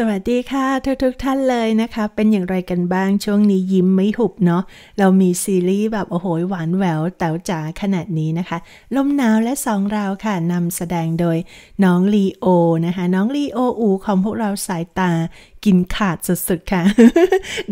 สวัสดีค่ะ ทุกๆทท่านเลยนะคะเป็นอย่างไรกันบ้างช่วงนี้ยิ้มไม่หุบเนาะเรามีซีรีส์แบบโอ้โหหวานแหววแต๋วจ๋าขนาดนี้นะคะ ลมหนาวและสองราวค่ะ นำแสดงโดยน้องลีโอนะคะ น้องลีโออูของพวกเราสายตากินขาดสุดๆค่ะ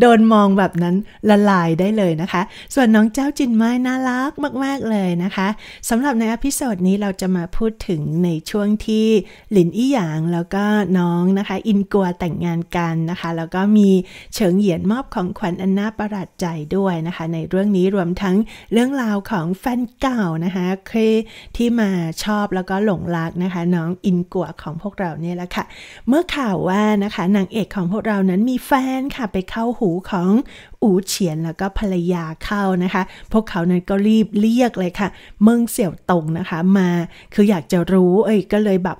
โดนมองแบบนั้นละลายได้เลยนะคะ ส่วนน้องเจ้าจินไม้น่ารักมาก ๆ เลยนะคะสำหรับในอพิโซดนี้เราจะมาพูดถึงในช่วงที่หลินอี้หยางแล้วก็น้องนะคะ อินกัวแต่งงานกันนะคะแล้วก็มีเฉิงเหยียนมอบของขวัญอันน่าประหลาดใจด้วยนะคะ ในเรื่องนี้รวมทั้งเรื่องราวของแฟนเก่านะคะเคที่มาชอบแล้วก็หลงรักนะคะ น้องอินกัวของพวกเราเนี่ยแหละค่ะเมื่อข่าวว่านะคะนางเอกของของพวกเรานั้นมีแฟนค่ะ ไปเข้าหูของอูเฉียนแล้วก็ภรรยาเข้านะคะ พวกเขานั้นก็รีบเรียกเลยค่ะ เมืองเสี่ยวตงนะคะมา คืออยากจะรู้ เอ้ยก็เลยแบบ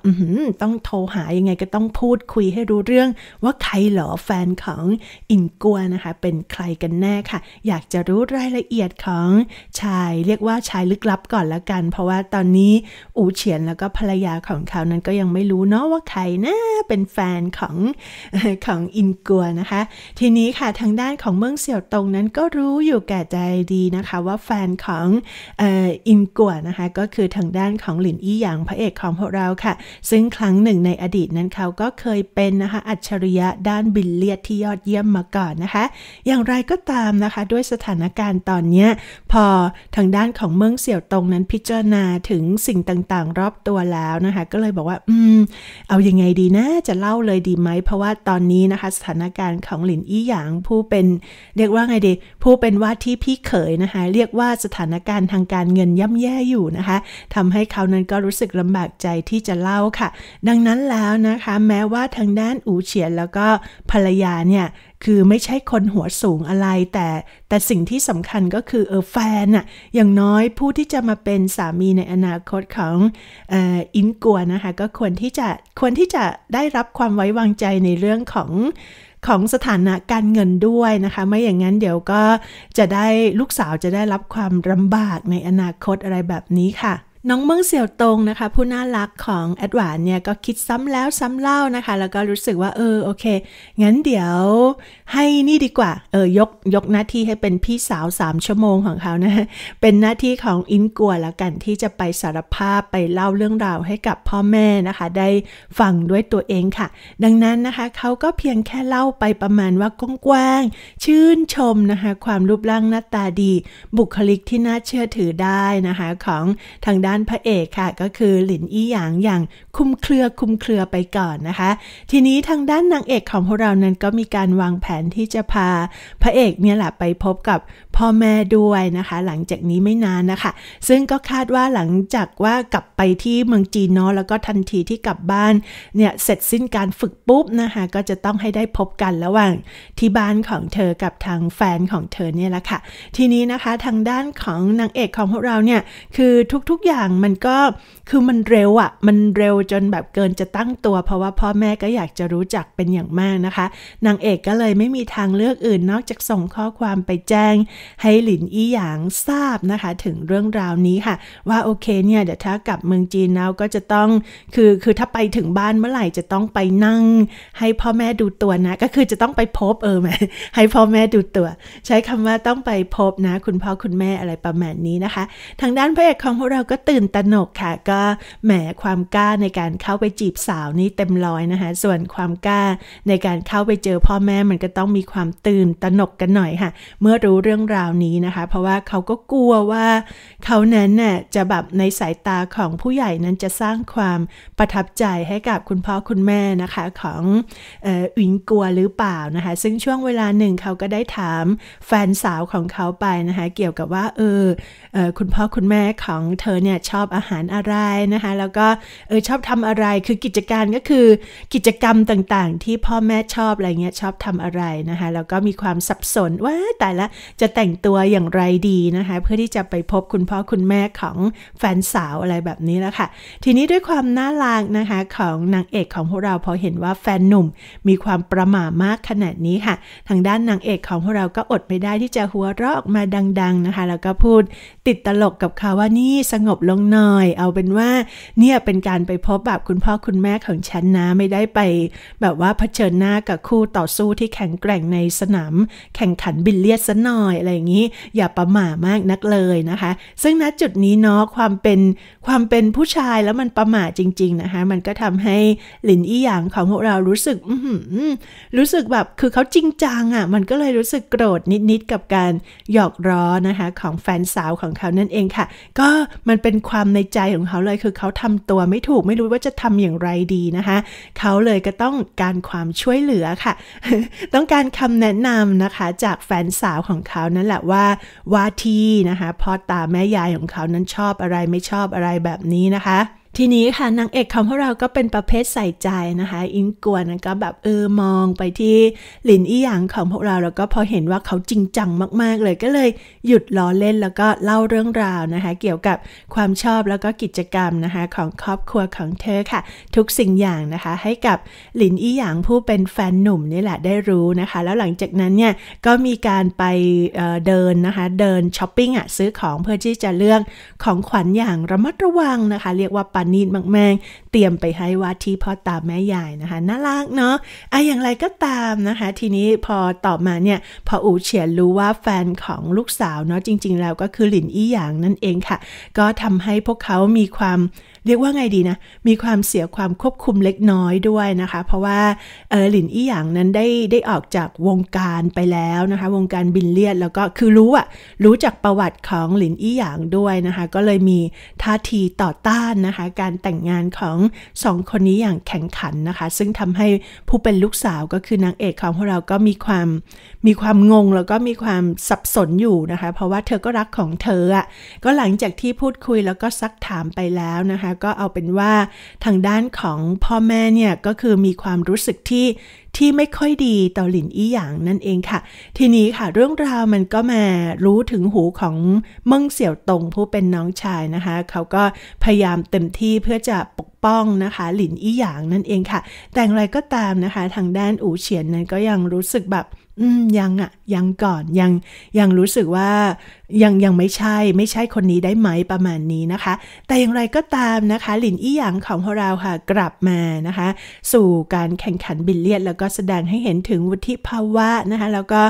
ต้องโทรหายังไงก็ต้องพูดคุยให้รู้เรื่องว่าใครเหรอแฟนของอินกัวนะคะ เป็นใครกันแน่ค่ะ อยากจะรู้รายละเอียดของชาย เรียกว่าชายลึกลับก่อนละกัน เพราะว่าตอนนี้ อูเฉียนแล้วก็ภรรยาของเขา นั้นก็ยังไม่รู้เนาะว่าใครนะเป็นแฟนของของอินกัวนะคะ ทีนี้ค่ะทางด้านของเมืองสี่ยวตงนั้นก็รู้อยู่แก่ใจดีนะคะว่าแฟนของออินกัวนะคะก็คือทางด้านของหลินอี้หยางพระเอกของพวกเราค่ะ ซึ่งครั้งหนึ่งในอดีตนั้นเขาก็เคยเป็นนะคะ อัจฉริยะด้านบิลเลียดที่ยอดเยี่ยมมาก่อนนะคะ อย่างไรก็ตามนะคะด้วยสถานการณ์ตอนนี้พอทางด้านของเมืองเสี่ยวตงนั้นพิจารณาถึงสิ่งต่างๆ รอบตัวแล้วนะคะ ก็เลยบอกว่าอืมเอายังไงดีนะจะเล่าเลยดีไหมเพราะว่าตอนนี้นะคะสถานการณ์ของหลินอี้หยางผู้เป็นเรียกว่าไงดีผู้เป็นว่าที่พี่เขยนะคะ เรียกว่าสถานการณ์ทางการเงินย่ำแย่อยู่นะคะทำให้เขานั้นก็รู้สึกลำบากใจที่จะเล่าค่ะ ดังนั้นแล้วนะคะ แม้ว่าทางด้านอูเฉียนแล้วก็ภรรยาเนี่ย คือไม่ใช่คนหัวสูงอะไรแต่แต่สิ่งที่สำคัญก็คือเออแฟนอะอย่างน้อยผู้ที่จะมาเป็นสามีในอนาคตของออินกัวนะคะก็ควรที่จะควรที่จะได้รับความไว้วางใจในเรื่องของของสถานะการเงินด้วยนะคะ ไม่อย่างนั้นเดี๋ยวก็จะได้ลูกสาวจะได้รับความลำบากในอนาคตอะไรแบบนี้ค่ะน้องเมืองเสี่ยวตงนะคะ ผู้น่ารักของแอดวานเนี่ย ก็คิดซ้ำแล้วซ้ำเล่านะคะแล้วก็รู้สึกว่าเออโอเคงั้นเดี๋ยวให้นี่ดีกว่าเออยกยกหน้าที่ให้เป็นพี่สาว3ชั่วโมงของเขานะเป็นหน้าที่ของอินกัวแล้วกันที่จะไปสารภาพไปเล่าเรื่องราวให้กับพ่อแม่นะคะ ได้ฟังด้วยตัวเองค่ะ ดังนั้นนะคะเขาก็เพียงแค่เล่าไปประมาณว่ากว้างๆชื่นชมนะคะความรูปร่างหน้าตาดี บุคลิกที่น่าเชื่อถือได้นะคะของทางด้านานพระเอกค่ะก็คือหลินอี้หยางอย่างคุมเครือคุมเครือไปก่อนนะคะ ทีนี้ทางด้านนางเอกของพวกเรานั้นก็มีการวางแผนที่จะพาพระเอกเนี่ยแหละไปพบกับพ่อแม่ด้วยนะคะหลังจากนี้ไม่นานนะคะ ซึ่งก็คาดว่าหลังจากว่ากลับไปที่เมืองจีนเนาะแล้วก็ทันทีที่กลับบ้านเนี่ย เสร็จสิ้นการฝึกปุ๊บนะคะก็จะต้องให้ได้พบกันระหว่างที่บ้านของเธอกับทางแฟนของเธอเนี่ยแหละค่ะ ทีนี้นะคะทางด้านของนางเอกของพวกเราเนี่ยคือทุกๆอย่างงมันก็คือมันเร็วอะ่ะ มันเร็วจนแบบเกินจะตั้งตัว เพราะว่าพ่อแม่ก็อยากจะรู้จักเป็นอย่างมากนะคะนางเอกก็เลยไม่มีทางเลือกอื่นนอกจากส่งข้อความไปแจ้งให้หลินอี้หยางทราบนะคะถึงเรื่องราวนี้ค่ะ ว่าโอเคเนี่ยเดี๋ยวถ้ากลับเมืองจีนแล้วก็จะต้องคือคือถ้าไปถึงบ้านเมื่อไหร่จะต้องไปนั่งให้พ่อแม่ดูตัวนะ ก็คือจะต้องไปพบเออไหมให้พ่อแม่ดูตัว ใช้คำว่าต้องไปพบนะ คุณพ่อคุณแม่อะไรประมาณนี้นะคะ ทางด้านพระเอกของพวกเราก็ตื่นตระหนก ค่ะ ก็แหมความกล้าในการเข้าไปจีบสาวนี่เต็มร้อยนะคะส่วนความกล้าในการเข้าไปเจอพ่อแม่มันก็ต้องมีความตื่นตระหนกกันหน่อยค่ะเมื่อรู้เรื่องราวนี้นะคะเพราะว่าเขาก็กลัวว่าเขานั้นน่ะจะแบบในสายตาของผู้ใหญ่นั้นจะสร้างความประทับใจให้กับคุณพ่อคุณแม่นะคะของอุ๋งกลัวหรือเปล่านะคะซึ่งช่วงเวลาหนึ่งเขาก็ได้ถามแฟนสาวของเขาไปนะคะเกี่ยวกับว่าเอออคุณพ่อคุณแม่ของเธอเนี่ยชอบอาหารอะไรนะคะแล้วก็เออชอบทำอะไรคือกิจการก็คือกิจกรรมต่างๆ ที่พ่อแม่ชอบอะไรเงี้ยชอบทำอะไรนะคะแล้วก็มีความสับสนว่าแต่ละจะแต่งตัวอย่างไรดีนะคะ เพื่อที่จะไปพบคุณพ่อคุณแม่ของแฟนสาวอะไรแบบนี้แล้วค่ะ ทีนี้ด้วยความน่ารักนะคะ ของนางเอกของพวกเราพอเห็นว่าแฟนหนุ่มมีความประหม่ามากขนาดนี้ค่ะทางด้านนางเอกของพวกเราก็อดไม่ได้ที่จะหัวเราะออกมาดังๆนะคะแล้วก็พูดติดตลกกับเขาว่านี่สงบลงหน่อย เอาเป็นว่าเนี่ยเป็นการไปพบแบบคุณพ่อคุณแม่ของฉันนะไม่ได้ไปแบบว่าเผชิญหน้ากับคู่ต่อสู้ที่แข็งแกร่งในสนามแข่งขันบิลเลียดซะหน่อยอะไรอย่างนี้อย่าประหม่ามากนักเลยนะคะ ซึ่งณจุดนี้เนาะความเป็นความเป็นผู้ชายแล้วมันประหม่าจริง ๆ นะคะ มันก็ทำให้หลินอี้หยางของพวกเรารู้สึกอืรู้สึกแบบคือเขาจริงจังอะ่ะมันก็เลยรู้สึกโกรธนิดๆกับการหยอกล้อนะคะของแฟนสาวของเขานั่นเองค่ะ ก็มันเป็นนความในใจของเขาเลยคือ เขาทำตัวไม่ถูกไม่รู้ว่าจะทำอย่างไรดีนะคะ เขาเลยก็ต้องการความช่วยเหลือค่ะ ต้องการคำแนะนำนะคะ จากแฟนสาวของเขานั่นแหละว่าว่าที่นะคะพ่อตาแม่ยายของเขานั้นชอบอะไรไม่ชอบอะไรแบบนี้นะคะทีนี้ค่ะนางเอกของพวกเรา ก็เป็นประเภทใส่ใจนะคะ อิงกวนก็แบบเออมองไปที่หลินอี้หยางของพวกเรา แล้วก็พอเห็นว่าเขาจริงจังมากๆเลย ก็เลยหยุดล้อเล่นแล้วก็เล่าเรื่องราวนะคะเกี่ยวกับความชอบ แล้วก็กิจกรรมนะคะของครอบครัวของเธอค่ะทุกสิ่งอย่างนะคะ ให้กับหลินอี้หยางผู้เป็นแฟนหนุ่มนี่แหละได้รู้นะคะ แล้วหลังจากนั้นเนี่ยก็มีการไปเเดินนะคะเดินช้อปปิ้งอะซื้อของเพื่อที่จะเลือกของขวัญอย่างระมัดระวังนะคะ เรียกว่าปันนีตมาก ๆ เตรียมไปให้วาดที่พ่อตาแม่ยายนะคะ น่ารักเนาะอะอย่างไรก็ตามนะคะ ทีนี้พอต่อมาเนี่ย พออูเฉียนรู้ว่าแฟนของลูกสาวเนาะจริง ๆ แล้วก็คือหลินอี้หยางนั่นเองค่ะ ก็ทำให้พวกเขามีความเรียกว่าไงดีนะ มีความเสียความควบคุมเล็กน้อยด้วยนะคะ เพราะว่าเออหลินอี้หยางนั้นได้ได้ออกจากวงการไปแล้วนะคะ วงการบินเลียดแล้วก็คือรู้อะรู้จากประวัติของหลินอี้หยางด้วยนะคะ ก็เลยมีท่าทีต่อต้านนะคะ การแต่งงานของสองคนนี้อย่างแข่งขันนะคะ ซึ่งทำให้ผู้เป็นลูกสาวก็คือนางเอกของพวกเรา ก็มีความมีความงง แล้วก็มีความสับสนอยู่นะคะ เพราะว่าเธอก็รักของเธออะก็หลังจากที่พูดคุยแล้วก็ซักถามไปแล้วนะคะก็เอาเป็นว่าทางด้านของพ่อแม่เนี่ยก็คือมีความรู้สึกที่ที่ไม่ค่อยดีต่อหลินอี้หยางนั่นเองค่ะ ทีนี้ค่ะเรื่องราวมันก็มารู้ถึงหูของมึงเสี่ยวตงผู้เป็นน้องชายนะคะ เขาก็พยายามเต็มที่เพื่อจะปกป้องนะคะ หลินอี้หยางนั่นเองค่ะ แต่อะไรก็ตามนะคะ ทางด้านอูเฉียนนั้นก็ยังรู้สึกแบบยังอะยังก่อนยังยังรู้สึกว่ายังยังไม่ใช่ไม่ใช่คนนี้ได้ไหมประมาณนี้นะคะ แต่อย่างไรก็ตามนะคะ หลินอี้หยางของพวกเราค่ะกลับมานะคะ สู่การแข่งขันบิลเลียด แล้วก็แสดงให้เห็นถึงวุฒิภาวะนะคะ แล้วก็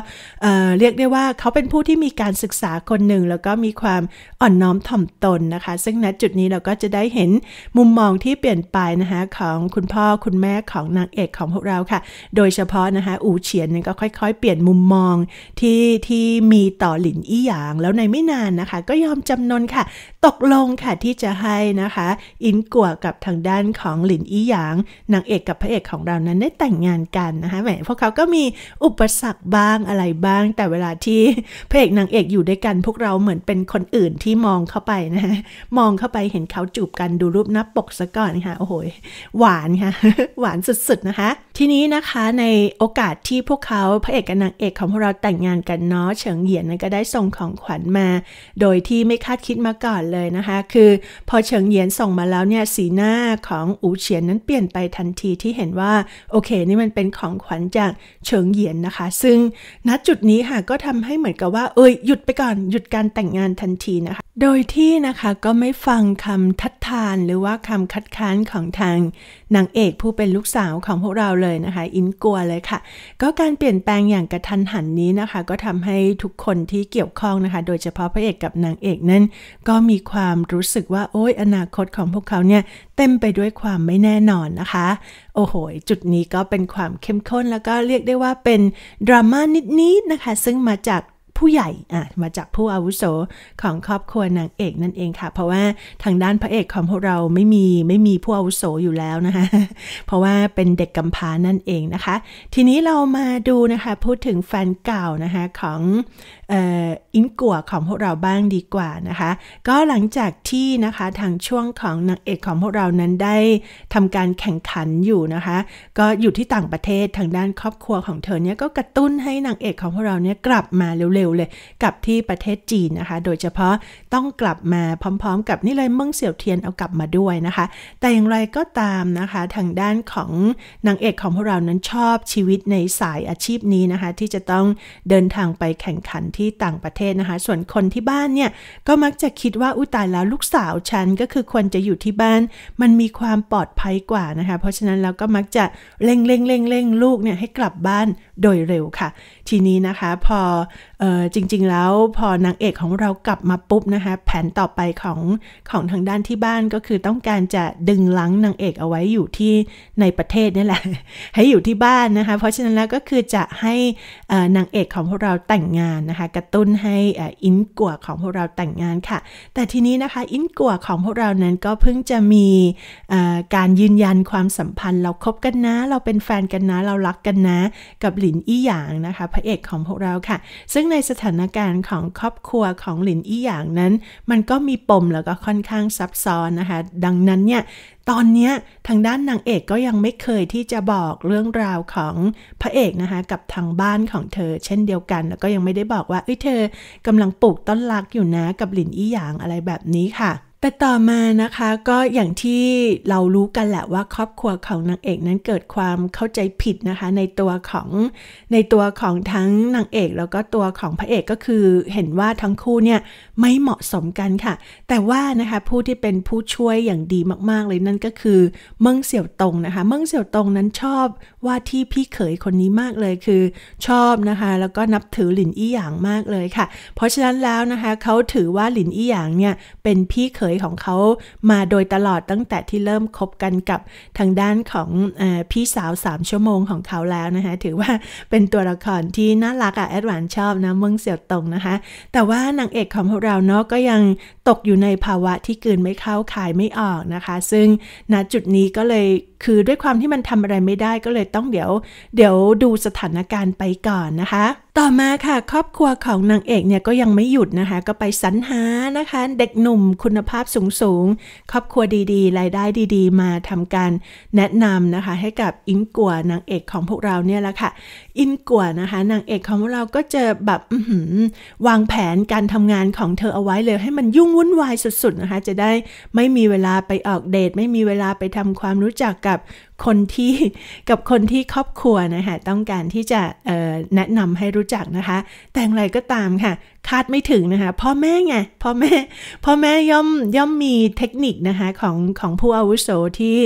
เเรียกได้ว่าเขาเป็นผู้ที่มีการศึกษาคนหนึ่ง แล้วก็มีความอ่อนน้อมถ่อมตนนะคะ ซึ่งณจุดนี้เราก็จะได้เห็นมุมมองที่เปลี่ยนไปนะคะของคุณพ่อคุณแม่ของนางเอกของพวกเราค่ะ โดยเฉพาะนะคะ อูเฉียนก็ค่อย ๆเปลี่ยนมุมมองที่ที่มีต่อหลินอี้หยาง แล้วในไม่นานนะคะ ก็ยอมจำนนค่ะตกลงค่ะที่จะให้นะคะ อินกัวกับทางด้านของหลินอี้หยางนางเอกกับพระเอกของเรานั้นได้แต่งงานกันนะคะแหมพวกเขาก็มีอุปสรรคบ้างอะไรบ้าง แต่เวลาที่พระเอกนางเอกอยู่ด้วยกัน พวกเราเหมือนเป็นคนอื่นที่มองเข้าไปนะะมองเข้าไปเห็นเขาจูบกันดูรูปนับปกซะก่อนค่ะโอ้โหหวานค่ะหวานสุดๆนะคะ ทีนี้นะคะในโอกาสที่พวกเขาพระเอกกับนางเอกของพวกเราแต่งงานกันเนาะเฉิงเหยียนนั้นก็ได้ส่งของขวัญมา โดยที่ไม่คาดคิดมาก่อนเลยเลยนะคะคือพอเฉิงเยียนส่งมาแล้วเนี่ยสีหน้าของอูเฉียนนั้นเปลี่ยนไปทันทีที่เห็นว่าโอเคนี่มันเป็นของขวัญจากเฉิงเยียนนะคะ ซึ่งณจุดนี้ค่ะก็ทำให้เหมือนกับว่า เอ้ยหยุดไปก่อนหยุดการแต่งงานทันทีนะคะโดยที่นะคะก็ไม่ฟังคำทัดทานหรือว่าคำคัดค้านของทางนางเอกผู้เป็นลูกสาวของพวกเราเลยนะคะ อินกลัวเลยค่ะ ก็การเปลี่ยนแปลงอย่างกระทันหันนี้นะคะ ก็ทำให้ทุกคนที่เกี่ยวข้องนะคะ โดยเฉพาะพระเอกกับนางเอกนั้นก็มีความรู้สึกว่าโอ้ยอนาคตของพวกเขาเนี่ยเต็มไปด้วยความไม่แน่นอนนะคะ โอ้โหจุดนี้ก็เป็นความเข้มข้นแล้วก็เรียกได้ว่าเป็นดราม่านิดๆนนะคะซึ่งมาจากผู้ใหญ่อ่ะมาจากผู้อาวุโสของครอบครัวนางเอกนั่นเองค่ะเพราะว่าทางด้านพระเอกของพวกเราไม่มี ไม่มีผู้อาวุโสอยู่แล้วนะคะเพราะว่าเป็นเด็กกำพร้านั่นเองนะคะ ทีนี้เรามาดูนะคะ พูดถึงแฟนเก่านะคะ ของอินกัวของพวกเราบ้างดีกว่านะคะ ก็หลังจากที่นะคะ ทางช่วงของนางเอกของพวกเรานั้นได้ทำการแข่งขันอยู่นะคะ ก็อยู่ที่ต่างประเทศทางด้านครอบครัวของเธอเนี่ยก็กระตุ้นให้นางเอกของพวกเราเนี่ยกลับมาเร็ววเลยกับที่ประเทศจีนนะคะ โดยเฉพาะต้องกลับมาพร้อม ๆ กับนี่เลยเมิงเสี่ยวเทียนเอากลับมาด้วยนะคะ แต่อย่างไรก็ตามนะคะทางด้านของนางเอกของพวกเรานั้นชอบชีวิตในสายอาชีพนี้นะคะ ที่จะต้องเดินทางไปแข่งขันที่ต่างประเทศนะคะ ส่วนคนที่บ้านเนี่ย ก็มักจะคิดว่าอุตายแล้วลูกสาวฉันก็คือควรจะอยู่ที่บ้านมันมีความปลอดภัยกว่านะคะ เพราะฉะนั้นเราก็มักจะเร่งเร่งเร่งเร่งลูกเนี่ยให้กลับบ้านโดยเร็วค่ะ ทีนี้นะคะพอออจริงๆแล้วพอนางเอกของเรากลับมาปุ๊บนะคะแผนต่อไปของ ของทางด้านที่บ้านก็คือต้องการจะดึงลังนางเอกเอาไว้อยู่ที่ในประเทศนี่แหละให้อยู่ที่บ้านนะคะเพราะฉะนั้น แล้วก็คือจะให้นางเอกของพวกเราแต่งงานนะคะกระตุ้นให้อินกัวของพวกเราแต่งงานค่ะ แต่ทีนี้นะคะ อินกัวของพวกเรานั้นก็เพิ่งจะมีการยืนยันความสัมพันธ์ เราคบกันนะ เราเป็นแฟนกันนะ เรารักกันนะ กับหลินอี้หยางนะคะ พระเอกของพวกเราค่ะ ซึ่งในสถานการณ์ของครอบครัวของหลินอี้หยางนั้น มันก็มีปมแล้วก็ค่อนข้างซับซ้อนนะคะดังนั้นเนี่ยตอนนี้ทางด้านนางเอกก็ยังไม่เคยที่จะบอกเรื่องราวของพระเอกนะคะกับทางบ้านของเธอ เช่นเดียวกันแล้วก็ยังไม่ได้บอกว่าเอ้ยเธอกำลังปลูกต้นรักอยู่นะกับหลินอี้หยางอะไรแบบนี้ค่ะแต่ต่อมานะคะก็อย่างที่เรารู้กันแหละว่าครอบครัวของนางเอกนั้นเกิดความเข้าใจผิดนะคะในตัวของในตัวของทั้งนางเอกแล้วก็ตัวของพระเอกก็คือเห็นว่าทั้งคู่เนี่ยไม่เหมาะสมกันค่ะ แต่ว่านะคะผู้ที่เป็นผู้ช่วยอย่างดีมากๆ เลยนั่นก็คือเมิงเสี่ยวตงนะคะเมิงเสี่ยวตงนั้นชอบว่าที่พี่เขยคนนี้มากเลยคือชอบนะคะแล้วก็นับถือหลินอี้หยางมากเลยค่ะ เพราะฉะนั้นแล้วนะคะเขาถือว่าหลินอี้หยางเนี่ยเป็นพี่เขยยของเขามาโดยตลอดตั้งแต่ที่เริ่มคบกันกับทางด้านของอพี่สาว 3 ชั่วโมงของเขาแล้วนะคะถือว่าเป็นตัวละครที่น่ารักอะแอดวานชอบนะเมืองเสี่ยวตงนะคะแต่ว่านางเอกของพวกเราเนาะก็ยังตกอยู่ในภาวะที่กืนไม่เข้าขายไม่ออกนะคะ ซึ่งณจุดนี้ก็เลยคือด้วยความที่มันทำอะไรไม่ได้ก็เลยต้องเดี๋ยวเดี๋ยวดูสถานการณ์ไปก่อนนะคะ ต่อมาค่ะครอบครัวของนางเอกเนี่ยก็ยังไม่หยุดนะคะ ก็ไปสรรหานะคะ เด็กหนุ่มคุณภาพสูงๆครอบครัวดีๆ รายได้ดีๆมาทำการแนะนำนะคะ ให้กับอินกัวนางเอกของพวกเราเนี่ยแหละค่ะอินกัวนะคะนางเอกของเราก็จะแบบวางแผนการทำงานของเธอเอาไว้เลยให้มันยุ่งวุ่นวายสุดๆนะคะจะได้ไม่มีเวลาไปออกเดทไม่มีเวลาไปทำความรู้จัก up คนที่กับคนที่ครอบครัวนะคะต้องการที่จะแนะนำให้รู้จักนะคะ แต่อะไรก็ตามค่ะคาดไม่ถึงนะคะพ่อแม่ไง พ่อแม่พ่อแม่ย่อมย่อมมีเทคนิคนะคะของของผู้อาวุโสที่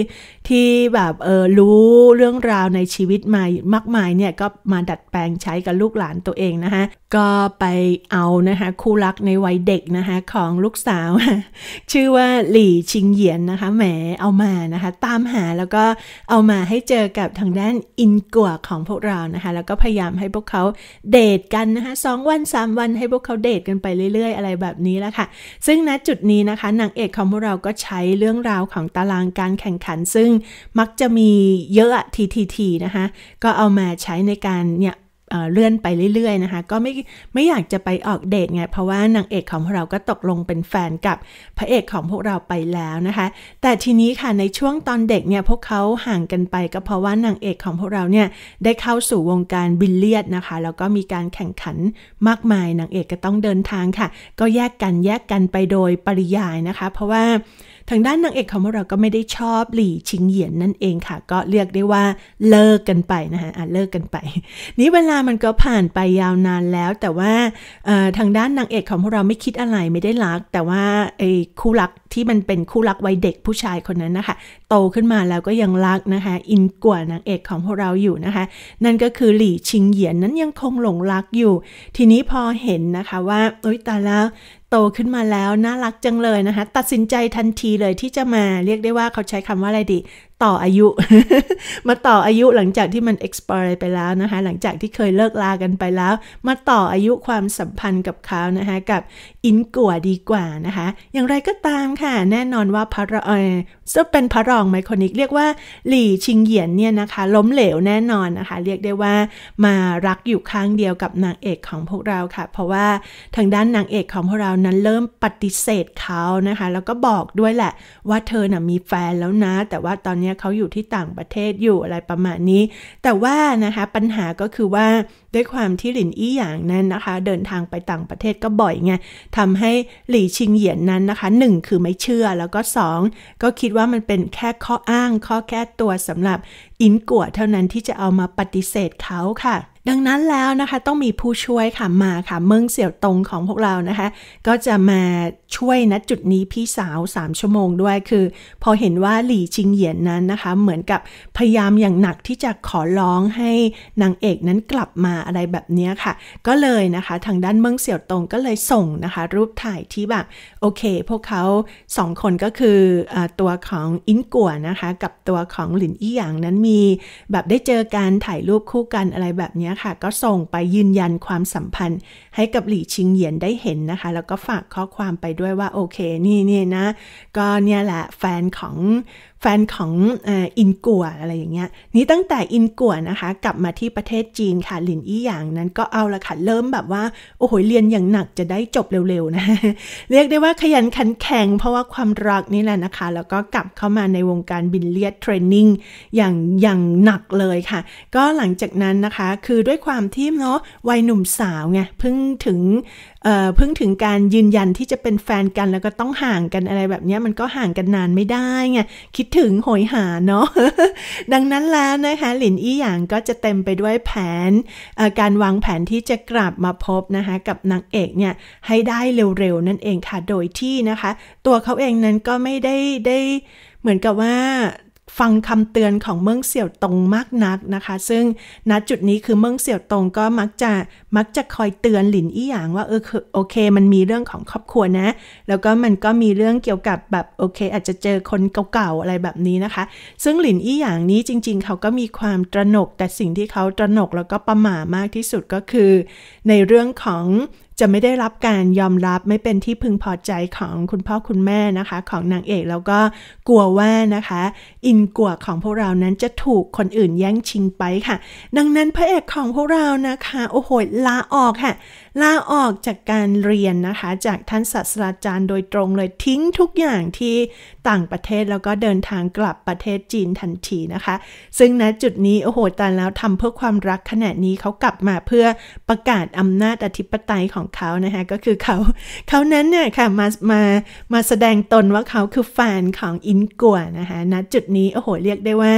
ที่แบบเออรู้เรื่องราวในชีวิตมามากมายเนี่ยก็มาดัดแปลงใช้กับลูกหลานตัวเองนะคะก็ไปเอานะคะคู่รักในวัยเด็กนะคะของลูกสาว ชื่อว่าหลี่ชิงเหยียนนะคะแหมเอามานะคะตามหาแล้วก็เอามาให้เจอกับทางด้านอินกัวของพวกเรานะคะแล้วก็พยายามให้พวกเขาเดทกันนะคะสวัน3 วันให้พวกเขาเดทกันไปเรื่อย ๆ อะไรแบบนี้แล้วค่ะ ซึ่งณจุดนี้นะคะนางเอกของพวกเราก็ใช้เรื่องราวของตารางการแข่งขัน ซึ่งมักจะมีเยอะทีทีทีนะคะก็เอามาใช้ในการเนี่ยเลื่อนไปเรื่อย ๆนะคะก็ไม่ไม่อยากจะไปออกเดทไงเพราะว่านางเอกของพวกเราก็ตกลงเป็นแฟนกับพระเอกของพวกเราไปแล้วนะคะ แต่ทีนี้ค่ะในช่วงตอนเด็กเนี่ยพวกเขาห่างกันไปก็เพราะว่านางเอกของพวกเราเนี่ยได้เข้าสู่วงการบิลเลียดนะคะแล้วก็มีการแข่งขันมากมายนางเอกก็ต้องเดินทางค่ะ ก็แยกกันแยกกันไปโดยปริยายนะคะ เพราะว่าทางด้านนางเอกของเรา ก็ไม่ได้ชอบหลี่ชิงเหยียนนั่นเองค่ะ ก็เรียกได้ว่าเลิกกันไปนะคะอ่ะเลิกกันไป นี้เวลามันก็ผ่านไปยาวนานแล้ว แต่ว่าทางด้านนางเอกของพวกเราไม่คิดอะไรไม่ได้รัก แต่ว่าไอ้คู่รักที่มันเป็นคู่รักวัยเด็กผู้ชายคนนั้นนะคะ โตขึ้นมาแล้วก็ยังรักนะคะ อินกว่านางเอกของพวกเราอยู่นะคะ นั่นก็คือหลี่ชิงเหยียนนั้นยังคงหลงรักอยู่ ทีนี้พอเห็นนะคะว่า โอ๊ยตาแล้วโตขึ้นมาแล้วน่ารักจังเลยนะคะตัดสินใจทันทีเลยที่จะมา เรียกได้ว่าเขาใช้คำว่าอะไรดีต่ออายุ มาต่ออายุหลังจากที่มัน expire ไปแล้วนะคะ หลังจากที่เคยเลิกลา กันไปแล้ว มาต่ออายุความสัมพันธ์กับเขานะคะกับอินกัวดีกว่านะคะ อย่างไรก็ตามค่ะ แน่นอนว่าพระเออจะเป็นพระรองไมโครนิก เรียกว่าหลี่ชิงเหยียนเนี่ยนะคะ ล้มเหลวแน่นอนนะคะ เรียกได้ว่ามารักอยู่ข้างเดียวกับนางเอกของพวกเราค่ะ เพราะว่าทางด้านนางเอกของพวกเรานั้นเริ่มปฏิเสธเขานะคะ แล้วก็บอกด้วยแหละว่าเธอน่ะมีแฟนแล้วนะ แต่ว่าตอนนี้เี่ยเขาอยู่ที่ต่างประเทศอยู่อะไรประมาณนี้ แต่ว่านะคะปัญหาก็คือว่าด้วยความที่หลินอี้หยางนั้นนะคะ เดินทางไปต่างประเทศก็บ่อยไงทำให้หลี่ชิงเหยียนนั้นนะคะ 1 คือไม่เชื่อแล้วก็ 2 ก็คิดว่ามันเป็นแค่ข้ออ้าง ข้อแก้ตัวสำหรับอินกัวเท่านั้นที่จะเอามาปฏิเสธเขาค่ะดังนั้นแล้วนะคะ ต้องมีผู้ช่วยค่ะ มาค่ะเมืองเสี่ยวตงของพวกเรานะคะ ก็จะมาช่วยณจุดนี้พี่สาว 3 ชั่วโมงด้วยคือพอเห็นว่าหลี่ชิงเหยียนนั้นนะคะ เหมือนกับพยายามอย่างหนักที่จะขอร้องให้นางเอกนั้นกลับมาอะไรแบบนี้ค่ะ ก็เลยนะคะทางด้านเมืองเสี่ยวตงก็เลยส่งนะคะ รูปถ่ายที่แบบโอเค พวกเขาสองคนก็คืออตัวของอินกัวนะคะกับตัวของหลินอี้หยางนั้นมีแบบได้เจอการถ่ายรูปคู่กันอะไรแบบนี้ี้ค่ะก็ส่งไปยืนยันความสัมพันธ์ ให้กับหลี่ชิงเหยียนได้เห็นนะคะ แล้วก็ฝากข้อความไปด้วยว่า โอเค นี่นี่นะ ก็เนี่ยแหละแฟนของแฟนของอินกัวอะไรอย่างเงี้ยนี่ตั้งแต่อินกัวนะคะ กลับมาที่ประเทศจีนค่ะหลินอี้หยางนั้นก็เอาละค่ะเริ่มแบบว่า โอ้โห เรียนอย่างหนักจะได้จบเร็ว ๆ นะ เรียกได้ว่าขยันขันแข็งเพราะว่าความรักนี่แหละนะคะ แล้วก็กลับเข้ามาในวงการบินเลียดเทรนนิ่งอย่างอย่างหนักเลยค่ะ ก็หลังจากนั้นนะคะคือด้วยความที่เนาะวัยหนุ่มสาวไงเพิ่งถึงเพิ่งถึงการยืนยันที่จะเป็นแฟนกันแล้วก็ต้องห่างกันอะไรแบบนี้มันก็ห่างกันนานไม่ได้ไงคิดถึงหอยหาเนาะดังนั้นแล้วนะคะ หลินอี้หยางก็จะเต็มไปด้วยแผน การวางแผนที่จะกลับมาพบนะคะ กับนางเอกเนี่ย ให้ได้เร็วๆนั่นเองค่ะโดยที่นะคะ ตัวเขาเองนั้นก็ไม่ได้ได้เหมือนกับว่าฟังคำเตือนของเมืองเสี่ยวตงมากนักนะคะ ซึ่งณจุดนี้คือเมืองเสี่ยวตงก็มักจะมักจะคอยเตือนหลินอี้หยางว่าเออโอเค มันมีเรื่องของครอบครัวนะ แล้วก็มันก็มีเรื่องเกี่ยวกับแบบโอเค อาจจะเจอคนเก่าๆอะไรแบบนี้นะคะ ซึ่งหลินอี้หยางนี้จริง ๆเขาก็มีความตระหนกแต่สิ่งที่เขาตระหนกแล้วก็ประหม่ามากที่สุดก็คือ ในเรื่องของจะไม่ได้รับการยอมรับไม่เป็นที่พึงพอใจของคุณพ่อคุณแม่นะคะ ของนางเอก แล้วก็กลัวว่านะคะ อินกัวของพวกเรานั้นจะถูกคนอื่นแย่งชิงไปค่ะ ดังนั้นพระเอกของพวกเรานะคะโอ้โหลาออกค่ะลาออกจากการเรียนนะคะ จากท่านศาสตราจารย์โดยตรงเลยทิ้งทุกอย่างที่ต่างประเทศแล้วก็เดินทางกลับประเทศจีนทันทีนะคะ ซึ่งณจุดนี้โอ้โหตายแล้วทำเพื่อความรักขณะนี้เขากลับมาเพื่อประกาศอำนาจอธิปไตยของเขานะคะก็คือเขา เขานั้นเนี่ยค่ะมา มา มาแสดงตนว่าเขาคือแฟนของอินกัวนะคะณ จุดนี้โอ้โหเรียกได้ว่า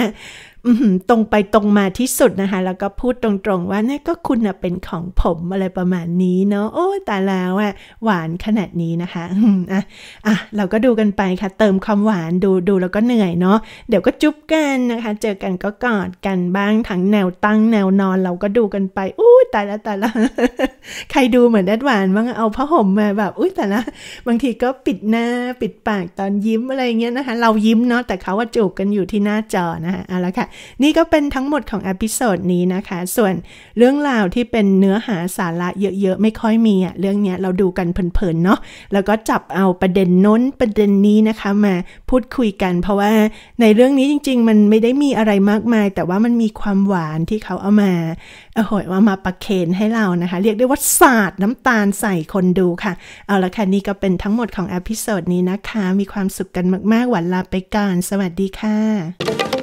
ตรงไปตรงมาที่สุดนะคะแล้วก็พูดตรงๆว่านี่ก็คุณเป็นของผมอะไรประมาณนี้เนาะโอ้แต่แล้วอ่ะหวานขนาดนี้นะคะ อ่ะอ่ะเราก็ดูกันไปค่ะ เติมความหวานดูดูแล้วก็เหนื่อยเนาะเดี๋ยวก็จุ๊บกันนะคะ เจอกันก็กอดกันบ้างทั้งแนวตั้งแนวนอนเราก็ดูกันไปอู้ต่ละแต่ละใครดูเหมือนแอดหวานบ้างเอาผ้าห่มมาแบบอุ้ยแต่ละบางทีก็ปิดหน้าปิดปากตอนยิ้มอะไรเงี้ยนะคะเรายิ้มเนาะแต่เขาว่าจูบกันอยู่ที่หน้าจอนะคะเอาละค่ะนี่ก็เป็นทั้งหมดของอพิโซดนี้นะคะ ส่วนเรื่องราวที่เป็นเนื้อหาสาระเยอะ ๆ ไม่ค่อยมีอะเรื่องเนี้ยเราดูกันเพลิน ๆ เนาะ แล้วก็จับเอาประเด็นน้นประเด็นนี้นะคะมาพูดคุยกันเพราะว่า ในเรื่องนี้จริงๆมันไม่ได้มีอะไรมากมาย แต่ว่ามันมีความหวานที่เขาเอามาเอ่โหว่ามาประเคนให้เรานะคะ เรียกได้ว่าสาดน้ำตาลใส่คนดูค่ะเอาละค่ะนี่ก็เป็นทั้งหมดของอพิโซดนี้นะคะมีความสุขกันมาก ๆหวันลาไปก่อนสวัสดีค่ะ